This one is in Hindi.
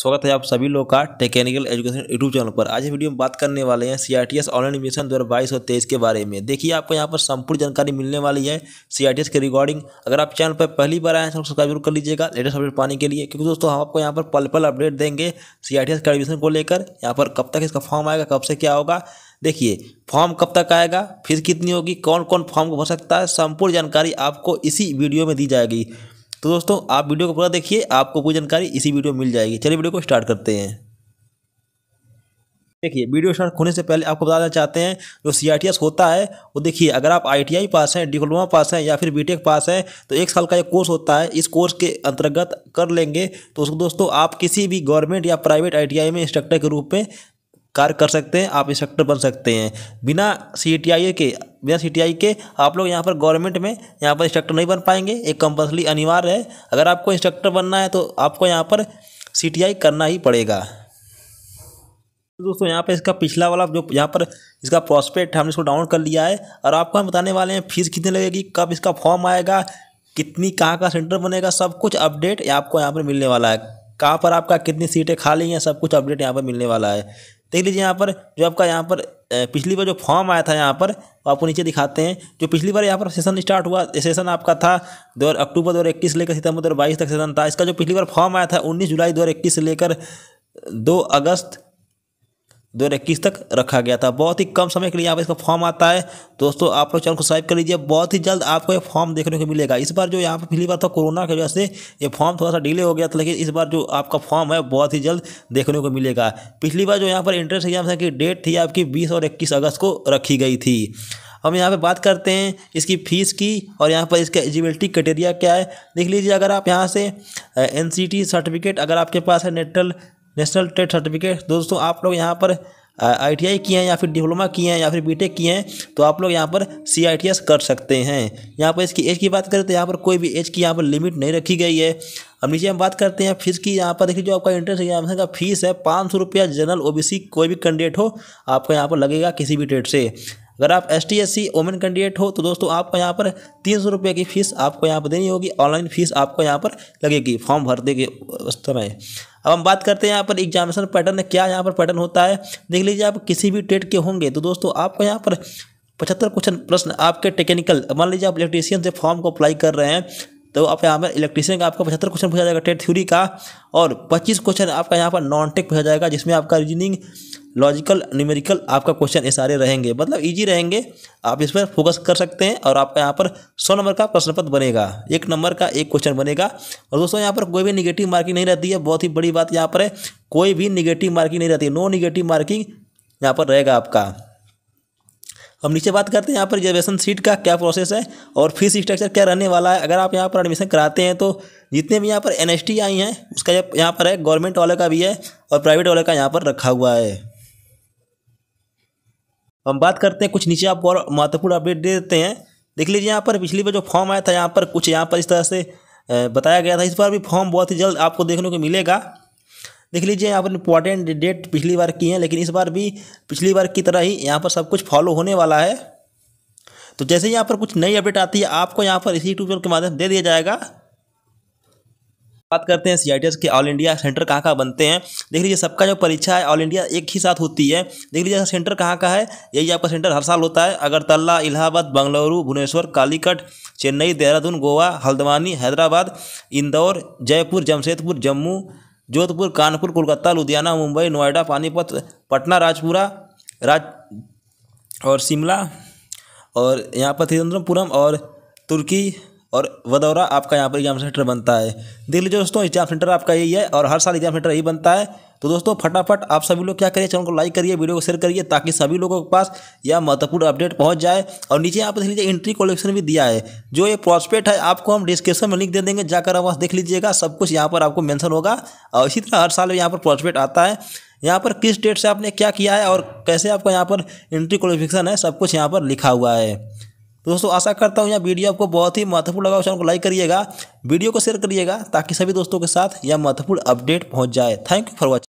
स्वागत है आप सभी लोग का टेक्निकल एजुकेशन यूट्यूब चैनल पर आज वीडियो में बात करने वाले हैं C R T S online admission दो हज़ार बाईस और तेईस के बारे में देखिए आपको यहाँ पर संपूर्ण जानकारी मिलने वाली है सी आर टी एस के रिगार्डिंग अगर आप चैनल पर पहली बार आए हैं तो सब्सक्राइब जरूर कर लीजिएगा लेटेस्ट अपडेट पाने के लिए क्योंकि दोस्तों हम आपको यहाँ पर पल पल अपडेट देंगे सी आर टी एस के एडमिशन को लेकर यहाँ पर कब तक इसका फॉर्म आएगा कब से क्या होगा देखिए फॉर्म कब तक आएगा फीस कितनी होगी कौन कौन फॉर्म को भर सकता है संपूर्ण जानकारी आपको इसी वीडियो में दी जाएगी तो दोस्तों आप वीडियो को पूरा देखिए आपको पूरी जानकारी इसी वीडियो में मिल जाएगी चलिए वीडियो को स्टार्ट करते हैं देखिए वीडियो स्टार्ट होने से पहले आपको बताना चाहते हैं जो सी होता है वो देखिए अगर आप आई पास हैं डिप्लोमा पास हैं या फिर बीटेक पास हैं तो एक साल का एक कोर्स होता है इस कोर्स के अंतर्गत कर लेंगे तो उसको दोस्तों आप किसी भी गवर्नमेंट या प्राइवेट आई में इंस्ट्रक्टर के रूप में कार्य कर सकते हैं आप इंस्ट्रक्टर बन सकते हैं बिना सी के बिना सी के आप लोग यहाँ पर गवर्नमेंट में यहाँ पर इंस्ट्रक्टर नहीं बन पाएंगे एक कंपल्सरी अनिवार्य है अगर आपको इंस्ट्रक्टर बनना है तो आपको यहाँ पर सी करना ही पड़ेगा तो दोस्तों यहाँ पर इसका पिछला वाला जो यहाँ पर इसका प्रॉस्पेक्ट हमने इसको डाउनलोड कर लिया है और आपको हम बताने वाले हैं फीस कितनी लगेगी कब इसका फॉर्म आएगा कितनी कहाँ का सेंटर बनेगा सब कुछ अपडेट आपको यहाँ पर मिलने वाला है कहाँ पर आपका कितनी सीटें खाली हैं सब कुछ अपडेट यहाँ पर मिलने वाला है देख लीजिए यहाँ पर जो आपका यहाँ पर पिछली बार जो फॉर्म आया था यहाँ पर वो आपको नीचे दिखाते हैं जो पिछली बार यहाँ पर सेशन स्टार्ट हुआ सेशन आपका था दो अक्टूबर दो हज़ार लेकर सितंबर दो तक सेशन था इसका जो पिछली बार फॉर्म आया था उन्नीस जुलाई दो से लेकर दो अगस्त दो हज़ार इक्कीस तक रखा गया था बहुत ही कम समय के लिए यहाँ पर इसका फॉर्म आता है दोस्तों आप लोग चैनल को सब्सक्राइब कर लीजिए बहुत ही जल्द आपको ये फॉर्म देखने को मिलेगा इस बार जो यहाँ पर पिछली बार था कोरोना की वजह से ये फॉर्म थोड़ा सा डिले हो गया था लेकिन इस बार जो आपका फॉर्म है बहुत ही जल्द देखने को मिलेगा पिछली बार जो यहाँ पर एंट्रेंस एग्जाम की डेट थी आपकी बीस और इक्कीस अगस्त को रखी गई थी हम यहाँ पे बात करते हैं इसकी फ़ीस की और यहाँ पर इसका एलिजिबिलिटी क्राइटेरिया क्या है देख लीजिए अगर आप यहाँ से एन सर्टिफिकेट अगर आपके पास है नेटल नेशनल ट्रेड सर्टिफिकेट दोस्तों आप लोग यहाँ पर आई किए हैं या फिर डिप्लोमा किए हैं या फिर बीटेक किए हैं तो आप लोग यहाँ पर सी कर सकते हैं यहाँ पर इसकी एज की बात करें तो यहाँ पर कोई भी एज की यहाँ पर लिमिट नहीं रखी गई है अब नीचे हम बात करते हैं फीस की यहाँ पर देखिए जो आपका इंट्रेंस एग्जामेशन का फीस है पाँच सौ रुपया जनरल ओ कोई भी कैंडिडेट हो आपको यहाँ पर लगेगा किसी भी डेट से अगर आप S T S C women candidate हो तो दोस्तों आपको यहाँ पर तीन सौ रुपये की फ़ीस आपको यहाँ पर देनी होगी ऑनलाइन फ़ीस आपको यहाँ पर लगेगी फॉर्म भरने के समय अब हम बात करते हैं यहाँ पर एग्जामिनेशन पैटर्न क्या यहाँ पर पैटर्न होता है देख लीजिए आप किसी भी ट्रेड के होंगे तो दोस्तों आपको यहाँ पर पचहत्तर क्वेश्चन प्रश्न आपके टेक्निकल मान लीजिए आप इलेक्ट्रीशियन से फॉर्म को अप्लाई कर रहे हैं तो आप यहाँ पर इलेक्ट्रीशियन का आपका पचहत्तर क्वेश्चन पूछा जाएगा टेट थ्योरी का और पच्चीस क्वेश्चन आपका यहाँ पर नॉन टेक पूछा जाएगा जिसमें आपका रीजनिंग लॉजिकल न्यूमेरिकल आपका क्वेश्चन ये सारे रहेंगे मतलब ईजी रहेंगे आप इस पर फोकस कर सकते हैं और आपका यहाँ पर सौ नंबर का प्रश्न पत्र बनेगा एक नंबर का एक क्वेश्चन बनेगा और दोस्तों यहाँ पर कोई भी निगेटिव मार्किंग नहीं रहती है बहुत ही बड़ी बात यहाँ पर है कोई भी निगेटिव मार्किंग नहीं रहती नो निगेटिव मार्किंग यहाँ पर रहेगा आपका अब नीचे बात करते हैं यहाँ पर रिजर्वेशन सीट का क्या प्रोसेस है और फीस स्ट्रक्चर क्या रहने वाला है अगर आप यहाँ पर एडमिशन कराते हैं तो जितने भी यहाँ पर एन आई हैं उसका जब यहाँ पर है गवर्नमेंट वाले का भी है और प्राइवेट वाले का यहाँ पर रखा हुआ है हम बात करते हैं कुछ नीचे आप और महत्वपूर्ण अपडेट दे देते हैं देख लीजिए यहाँ पर पिछली बार जो फॉर्म आया था यहाँ पर कुछ यहाँ पर इस तरह से बताया गया था इस बार भी फॉर्म बहुत ही जल्द आपको देखने को मिलेगा देख लीजिए यहाँ पर इंपॉर्टेंट डेट पिछली बार की है लेकिन इस बार भी पिछली बार की तरह ही यहाँ पर सब कुछ फॉलो होने वाला है तो जैसे ही यहाँ पर कुछ नई अपडेट आती है आपको यहाँ पर इसी ट्यूब के माध्यम से दे दिया जाएगा बात करते हैं सी के ऑल इंडिया सेंटर कहाँ कहाँ बनते हैं देख लीजिए सबका जो परीक्षा है ऑल इंडिया एक ही साथ होती है देख लीजिए सेंटर कहाँ का है यही आपका सेंटर हर साल होता है अगरतला इलाहाबाद बंगलुरु भुवनेश्वर कालीकट चेन्नई देहरादून गोवा हल्द्वानी हैदराबाद इंदौर जयपुर जमशेदपुर जम्मू जोधपुर कानपुर कोलकाता लुधियाना मुंबई नोएडा पानीपत पटना राजपुरा राज और शिमला और यहाँ पर तिरुवनंतपुरम और तुर्की और वदौरा आपका यहाँ पर एग्जाम सेंटर बनता है दिल्ली दोस्तों एग्जाम सेंटर आपका यही है और हर साल एग्जाम सेंटर यही बनता है तो दोस्तों फटाफट आप सभी लोग क्या करिए चैनल को लाइक करिए वीडियो को शेयर करिए ताकि सभी लोगों के पास यह महत्वपूर्ण अपडेट पहुंच जाए और नीचे यहाँ पर देख लीजिए एंट्री कलेक्शन भी दिया है जो ये प्रॉस्पेक्ट है आपको हम डिस्क्रिप्शन में लिंक दे देंगे जाकर आप देख लीजिएगा सब कुछ यहाँ पर आपको मैंसन होगा और इसी तरह हर साल यहाँ पर प्रॉस्पेक्ट आता है यहाँ पर किस डेट से आपने क्या किया है और कैसे आपका यहाँ पर एंट्री क्वालिफिकेशन है सब कुछ यहाँ पर लिखा हुआ है तो दोस्तों आशा करता हूँ यह वीडियो आपको बहुत ही महत्वपूर्ण लगा चैनल को लाइक करिएगा वीडियो को शेयर करिएगा ताकि सभी दोस्तों के साथ यह महत्वपूर्ण अपडेट पहुँच जाए थैंक यू फॉर वॉचिंग